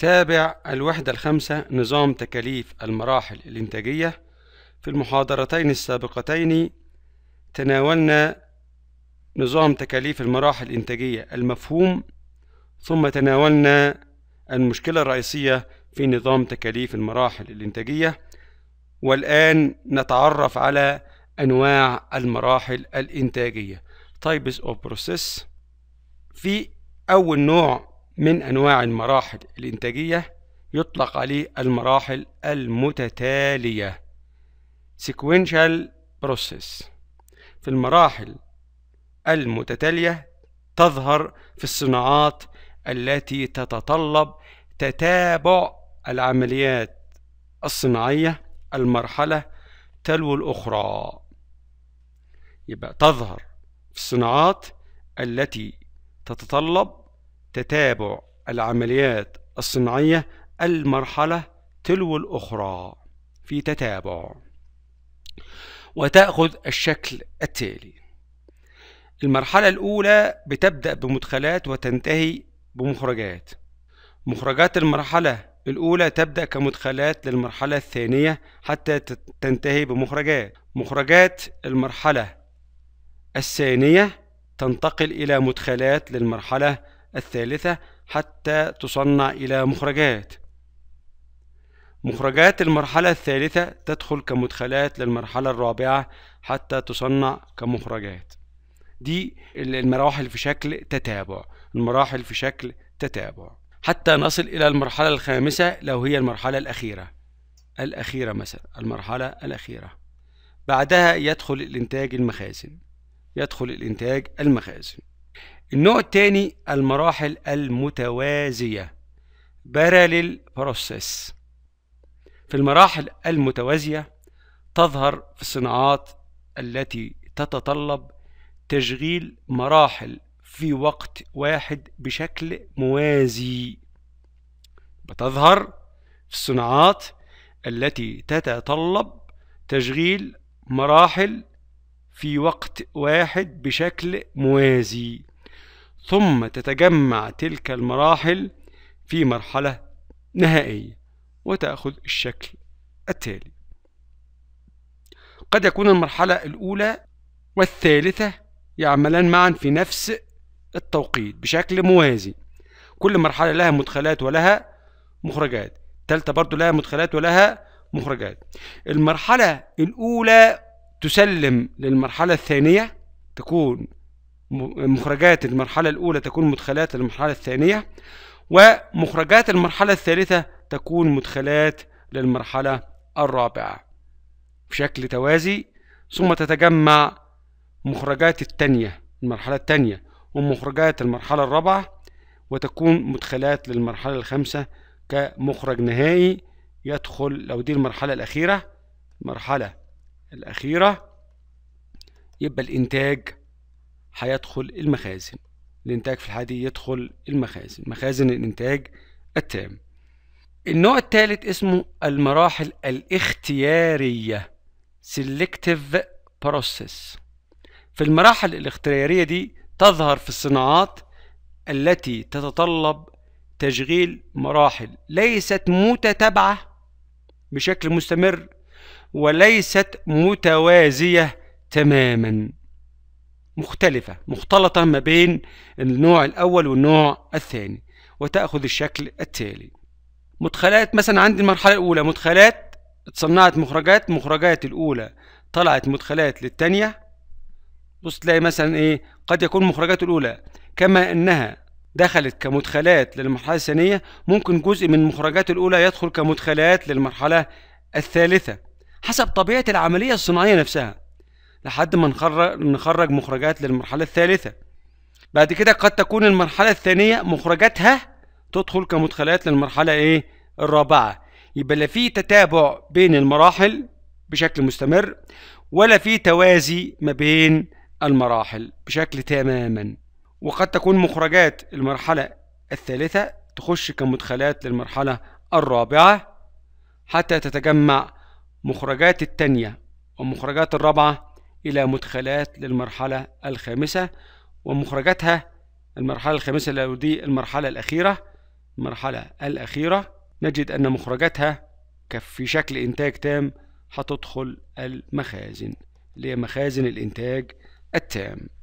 تابع الوحدة الخامسة نظام تكاليف المراحل الإنتاجية في المحاضرتين السابقتين تناولنا نظام تكاليف المراحل الإنتاجية المفهوم ثم تناولنا المشكلة الرئيسية في نظام تكاليف المراحل الإنتاجية والآن نتعرف على أنواع المراحل الإنتاجية Types of Process في أول نوع من أنواع المراحل الإنتاجية يطلق عليه المراحل المتتالية sequential process في المراحل المتتالية تظهر في الصناعات التي تتطلب تتابع العمليات الصناعية المرحلة تلو الأخرى يبقى تظهر في الصناعات التي تتطلب تتابع العمليات الصناعية المرحلة تلو الأخرى في تتابع وتأخذ الشكل التالي المرحلة الأولى بتبدأ بمدخلات وتنتهي بمخرجات مخرجات المرحلة الأولى تبدأ كمدخلات للمرحلة الثانية حتى تنتهي بمخرجات مخرجات المرحلة الثانية تنتقل إلى مدخلات للمرحلة الثالثة حتى تصنع إلى مخرجات مخرجات المرحلة الثالثة تدخل كمدخلات للمرحلة الرابعة حتى تصنع كمخرجات دي المراحل في شكل تتابع المراحل في شكل تتابع حتى نصل إلى المرحلة الخامسة لو هي المرحلة الأخيرة الأخيرة مثلا المرحلة الأخيرة بعدها يدخل الإنتاج المخازن يدخل الإنتاج المخازن النوع الثاني المراحل المتوازية parallel process في المراحل المتوازية تظهر في الصناعات التي تتطلب تشغيل مراحل في وقت واحد بشكل موازي بتظهر في الصناعات التي تتطلب تشغيل مراحل في وقت واحد بشكل موازي ثم تتجمع تلك المراحل في مرحلة نهائية وتأخذ الشكل التالي قد يكون المرحلة الأولى والثالثة يعملان معا في نفس التوقيت بشكل موازي كل مرحلة لها مدخلات ولها مخرجات الثالثة برضو لها مدخلات ولها مخرجات المرحلة الأولى تسلم للمرحلة الثانية تكون مخرجات المرحلة الأولى تكون مدخلات للمرحلة الثانية ومخرجات المرحلة الثالثة تكون مدخلات للمرحلة الرابعة بشكل توازي ثم تتجمع مخرجات التانية المرحلة التانية ومخرجات المرحلة الرابعة وتكون مدخلات للمرحلة الخامسة كمخرج نهائي يدخل لو دي المرحلة الأخيرة مرحلة الأخيرة يبقى الإنتاج هيدخل المخازن الإنتاج في الحالة دي يدخل المخازن مخازن الإنتاج التام النوع الثالث اسمه المراحل الاختيارية Selective Process في المراحل الاختيارية دي تظهر في الصناعات التي تتطلب تشغيل مراحل ليست متتابعة بشكل مستمر وليست متوازية تماما مختلفة مختلطة ما بين النوع الأول والنوع الثاني وتأخذ الشكل التالي مدخلات مثلا عندي المرحلة الأولى مدخلات اتصنعت مخرجات مخرجات الأولى طلعت مدخلات للتانية بص تلاقي مثلا إيه قد يكون مخرجات الأولى كما أنها دخلت كمدخلات للمرحلة الثانية ممكن جزء من مخرجات الأولى يدخل كمدخلات للمرحلة الثالثة حسب طبيعة العملية الصناعية نفسها لحد ما نخرج نخرج مخرجات للمرحلة الثالثة بعد كده قد تكون المرحلة الثانية مخرجاتها تدخل كمدخلات للمرحلة ايه الرابعة يبقى لا في تتابع بين المراحل بشكل مستمر ولا في توازي ما بين المراحل بشكل تماما وقد تكون مخرجات المرحلة الثالثة تخش كمدخلات للمرحلة الرابعة حتى تتجمع مخرجات التانية ومخرجات الرابعة إلى مدخلات للمرحلة الخامسة ومخرجاتها المرحلة الخامسة اللي دي المرحلة الأخيرة المرحلة الأخيرة نجد أن مخرجاتها في شكل إنتاج تام هتدخل المخازن اللي هي مخازن الإنتاج التام